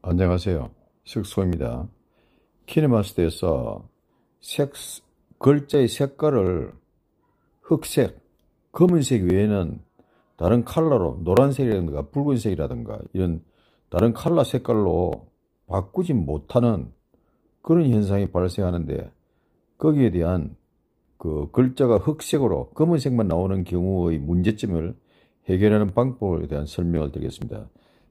안녕하세요. 식소입니다. 키네마스터에서 색, 글자의 색깔을 흑색, 검은색 외에는 다른 컬러로 노란색이라든가 붉은색이라든가 이런 다른 컬러 색깔로 바꾸지 못하는 그런 현상이 발생하는데 거기에 대한 그 글자가 흑색으로 검은색만 나오는 경우의 문제점을 해결하는 방법에 대한 설명을 드리겠습니다.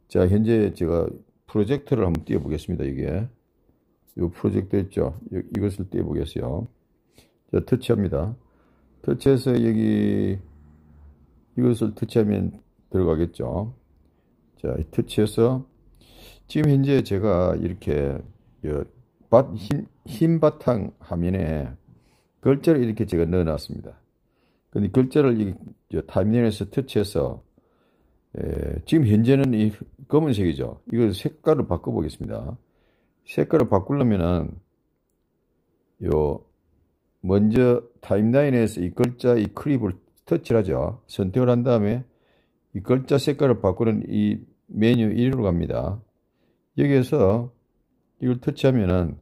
자, 현재 제가 프로젝트를 한번 띄워보겠습니다. 이게 이 프로젝트 있죠. 이것을 띄워보겠어요. 자, 터치합니다. 터치해서 여기 이것을 터치하면 들어가겠죠. 자, 터치해서 지금 현재 제가 이렇게 흰, 흰 바탕 화면에 글자를 이렇게 제가 넣어놨습니다. 근데 글자를 이타이밍에서 터치해서 에, 예, 지금 현재는 이 검은색이죠. 이걸 색깔을 바꿔보겠습니다. 색깔을 바꾸려면은 요 먼저 타임라인에서 이 글자 이 클립을 터치를 하죠. 선택을 한 다음에 이 글자 색깔을 바꾸는 이 메뉴 1로 갑니다. 여기에서 이걸 터치하면은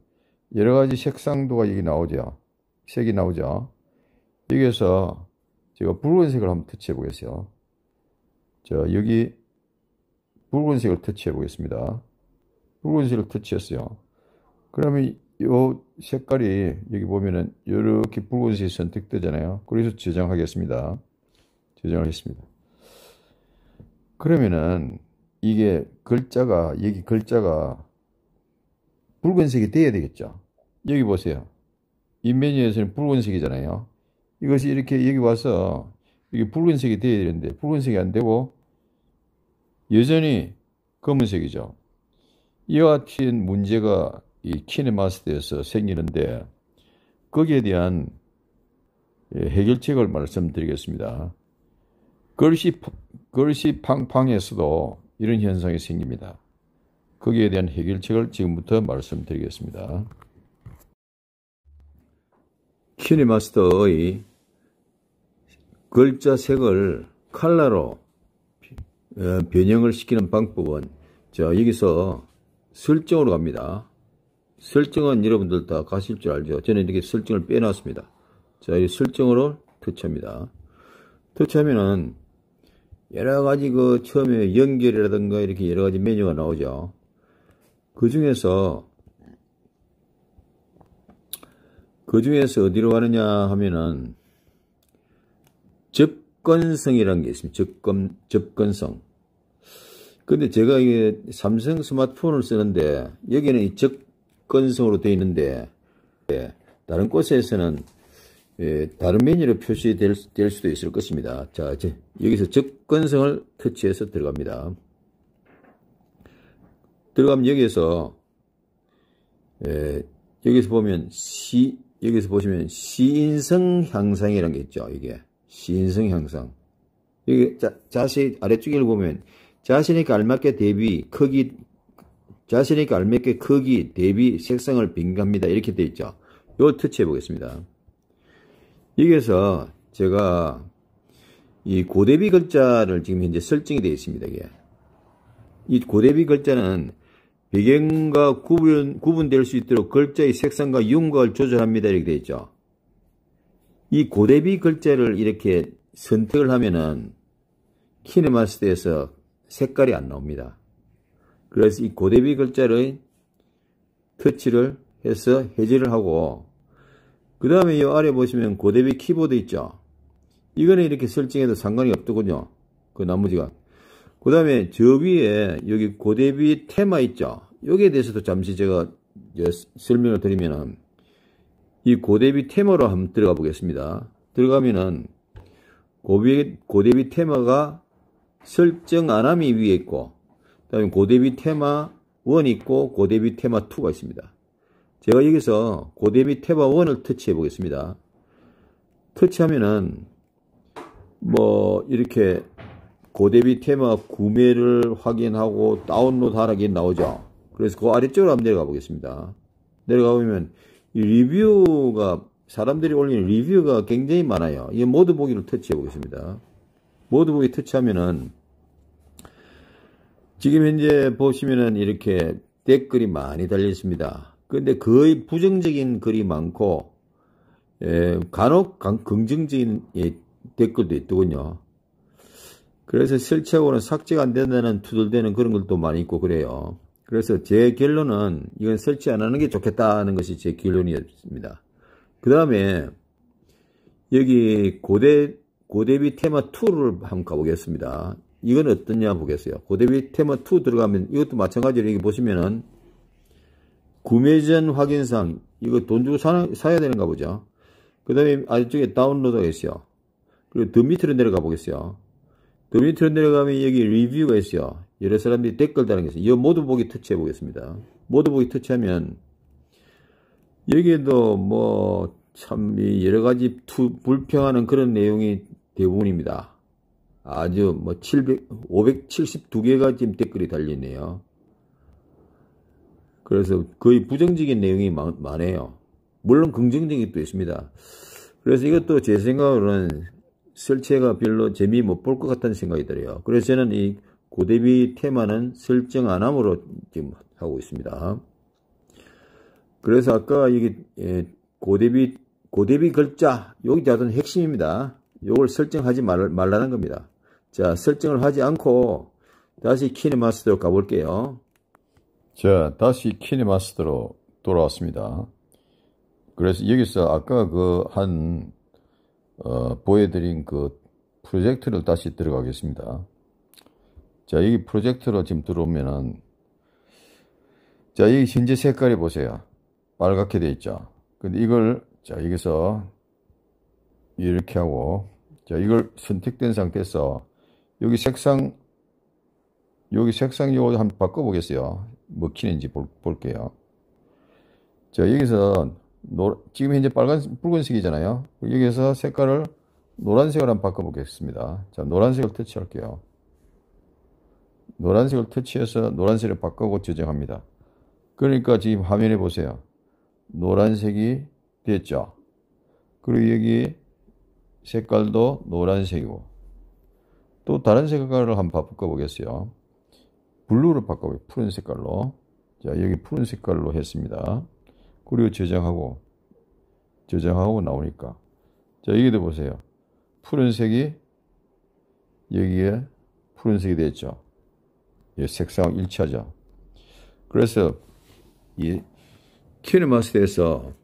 여러 가지 색상도가 여기 나오죠. 색이 나오죠. 여기에서 제가 붉은색을 한번 터치해 보겠어요. 자, 여기 붉은색을 터치해 보겠습니다. 붉은색을 터치했어요. 그러면 요 색깔이 여기 보면은 이렇게 붉은색이 선택되잖아요. 그래서 저장하겠습니다. 저장을 했습니다. 그러면은 이게 글자가 여기 글자가 붉은색이 돼야 되겠죠. 여기 보세요. 인메뉴에서는 붉은색이잖아요. 이것이 이렇게 여기 와서 이게 붉은색이 돼야 되는데 붉은색이 안 되고 여전히 검은색이죠. 이와 같은 문제가 이 키네마스터에서 생기는데 거기에 대한 예, 해결책을 말씀드리겠습니다. 글씨, 글씨 팡팡에서도 이런 현상이 생깁니다. 거기에 대한 해결책을 지금부터 말씀드리겠습니다. 키네마스터의 글자 색을 칼라로 어, 변형을 시키는 방법은 자 여기서 설정으로 갑니다. 설정은 여러분들 다 가실 줄 알죠. 저는 이렇게 설정을 빼놨습니다. 자, 이 설정으로 터치합니다. 터치하면은 여러 가지 그 처음에 연결이라든가 이렇게 여러 가지 메뉴가 나오죠. 그 중에서 그 중에서 어디로 가느냐 하면은 접 접근성이라는 게 있습니다. 접근, 접근성. 근데 제가 이게 삼성 스마트폰을 쓰는데, 여기는 이 접근성으로 되어 있는데, 예, 다른 곳에서는 예, 다른 메뉴로 표시될 될 수도 있을 것입니다. 자, 이제 여기서 접근성을 터치해서 들어갑니다. 들어가면 여기에서 예, 여기서 보면 시 여기서 보시면 시인성 향상이라는 게 있죠. 이게 신성 향상. 여기 자, 자세히 아래쪽에 보면 자신에게 맞게 대비 크기 자신에게 맞게 크기 대비 색상을 빙경합니다 이렇게 되어 있죠. 요 터치해 보겠습니다. 여기에서 제가 이 고대비 글자를 지금 현재 설정이 되어 있습니다. 이게. 이 고대비 글자는 배경과 구분, 구분될 수 있도록 글자의 색상과 윤곽을 조절합니다. 이렇게 되어 있죠. 이 고대비 글자를 이렇게 선택을 하면은 키네마스터에서 색깔이 안 나옵니다. 그래서 이 고대비 글자를 터치를 해서 해제를 하고 그 다음에 이 아래 보시면 고대비 키보드 있죠. 이거는 이렇게 설정해도 상관이 없더군요. 그 나머지가. 그 다음에 저 위에 여기 고대비 테마 있죠. 여기에 대해서도 잠시 제가 설명을 드리면은 이 고대비 테마로 한번 들어가 보겠습니다. 들어가면은 고비, 고대비 테마가 설정 안함이 위에 있고 그다음에 고대비 테마 1 있고 고대비 테마 2가 있습니다. 제가 여기서 고대비 테마 1을 터치해 보겠습니다. 터치하면은 뭐 이렇게 고대비 테마 구매를 확인하고 다운로드 하라기 나오죠. 그래서 그 아래쪽으로 한번 내려가 보겠습니다. 내려가 보면 리뷰가 사람들이 올리는 리뷰가 굉장히 많아요. 이 모드 보기를 터치해 보겠습니다. 모드 보기 터치하면은 지금 현재 보시면은 이렇게 댓글이 많이 달려 있습니다. 근데 거의 부정적인 글이 많고 예, 간혹 긍정적인 예, 댓글도 있더군요. 그래서 설치하고는 삭제가 안 된다는 투덜대는 그런 것도 많이 있고 그래요. 그래서 제 결론은 이건 설치 안 하는 게 좋겠다는 것이 제 결론이었습니다. 그 다음에 여기 고대, 고대비 테마 2를 한번 가보겠습니다. 이건 어떠냐 보겠어요. 고대비 테마 2 들어가면 이것도 마찬가지로 여기 보시면은 구매 전 확인상 이거 돈 주고 사, 사야 되는가 보죠. 그 다음에 아래쪽에 다운로드가 있어요. 그리고 더 밑으로 내려가 보겠어요. 더 밑으로 내려가면 여기 리뷰가 있어요. 여러 사람들이 댓글 달아서 이 모두 보기 터치해 보겠습니다. 모두 보기 터치하면 여기에도 뭐 참 여러 가지 투, 불평하는 그런 내용이 대부분입니다. 아주 뭐 700, 572개가 지금 댓글이 달려있네요 그래서 거의 부정적인 내용이 많, 많아요. 물론 긍정적인 것도 있습니다. 그래서 이것도 제 생각으로는 설치가 별로 재미 못 볼 것 같다는 생각이 들어요. 그래서 저는 이 고대비 테마는 설정 안 함으로 지금 하고 있습니다. 그래서 아까 여기 예, 고대비 고대비 글자 여기 자던 핵심입니다. 이걸 설정하지 말, 말라는 겁니다. 자 설정을 하지 않고 다시 키네마스터로 가볼게요. 자 다시 키네마스터로 돌아왔습니다. 그래서 여기서 아까 그한 어, 보여드린 그 프로젝트를 다시 들어가겠습니다. 자, 여기 프로젝트로 지금 들어오면은, 자, 여기 현재 색깔이 보세요. 빨갛게 돼 있죠. 근데 이걸, 자, 여기서 이렇게 하고, 자, 이걸 선택된 상태에서 여기 색상, 여기 색상 요거 한번 바꿔보겠어요. 먹히는지 뭐 볼, 볼게요. 자, 여기서 노, 지금 현재 빨간, 붉은색이잖아요. 여기서 색깔을 노란색으로 한번 바꿔보겠습니다. 자, 노란색을 터치할게요. 노란색을 터치해서 노란색을 바꾸고 저장합니다. 그러니까 지금 화면에 보세요. 노란색이 됐죠. 그리고 여기 색깔도 노란색이고 또 다른 색깔을 한번 바꿔보겠어요. 블루로 바꿔보요 푸른 색깔로. 자 여기 푸른 색깔로 했습니다. 그리고 저장하고 저장하고 나오니까 자 여기도 보세요. 푸른색이 여기에 푸른색이 됐죠. 예, 색상 일치하죠. 그래서 이 키네마스에서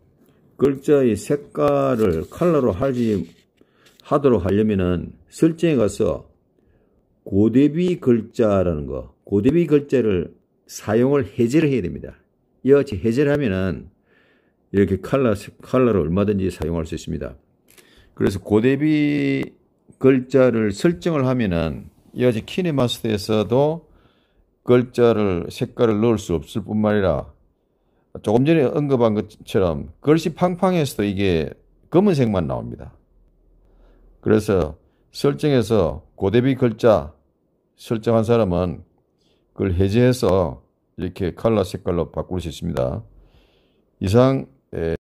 글자의 색깔을 컬러로 하지 하도록 하려면은 설정에 가서 고대비 글자라는 거, 고대비 글자를 사용을 해제를 해야 됩니다. 이같이 해제를 하면은 이렇게 컬러, 컬러를 얼마든지 사용할 수 있습니다. 그래서 고대비 글자를 설정을 하면은 이같이 키네마스에서도 글자를 색깔을 넣을 수 없을 뿐만 아니라 조금 전에 언급한 것처럼 글씨 팡팡에서도 이게 검은색만 나옵니다. 그래서 설정에서 고대비 글자 설정한 사람은 그걸 해제해서 이렇게 칼라 색깔로 바꿀 수 있습니다. 이상 예.